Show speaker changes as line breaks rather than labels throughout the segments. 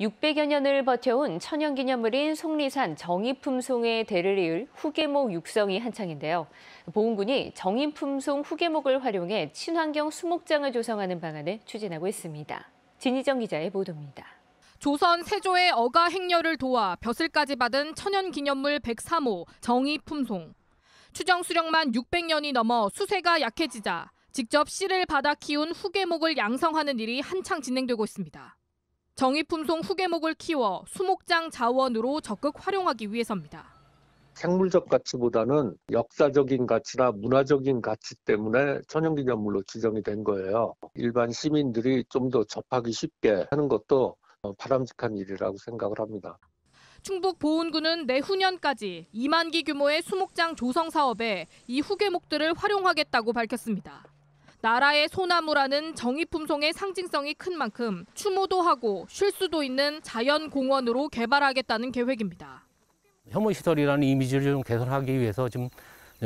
600여 년을 버텨온 천연기념물인 속리산 정이품송의 대를 이을 후계목 육성이 한창인데요. 보훈군이 정이품송 후계목을 활용해 친환경 수목장을 조성하는 방안을 추진하고 있습니다. 진희정 기자의 보도입니다.
조선 세조의 어가 행렬을 도와 벼슬까지 받은 천연기념물 103호 정이품송. 추정 수령만 600년이 넘어 수세가 약해지자 직접 씨를 받아 키운 후계목을 양성하는 일이 한창 진행되고 있습니다. 정이품송 후계목을 키워 수목장 자원으로 적극 활용하기 위해서입니다.
생물적 가치보다는 역사적인 가치나 문화적인 가치 때문에 천연기념물로 지정이 된 거예요. 일반 시민들이 좀 더 접하기 쉽게 하는 것도 어, 바람직한 일이라고 생각을 합니다.
충북 보은군은 내후년까지 2만 기 규모의 수목장 조성 사업에 이 후계목들을 활용하겠다고 밝혔습니다. 나라의 소나무라는 정이 품송의 상징성이 큰 만큼 추모도 하고 쉴 수도 있는 자연 공원으로 개발하겠다는 계획입니다.
혐오 시설이라는 이미지를 좀 개선하기 위해서 지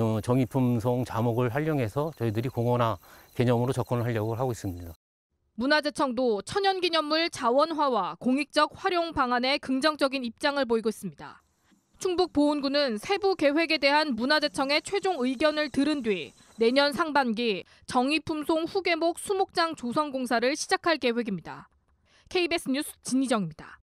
어, 정의 품송 자목을 활용해서 저희들이 공원화 개념으로 접근을 하려고 하고 있습니다.
문화재청도 천연기념물 자원화와 공익적 활용 방안에 긍정적인 입장을 보이고 있습니다. 충북 보훈구는 세부 계획에 대한 문화재청의 최종 의견을 들은 뒤 내년 상반기 정이품송 후계목 수목장 조성 공사를 시작할 계획입니다. KBS 뉴스 진희정입니다.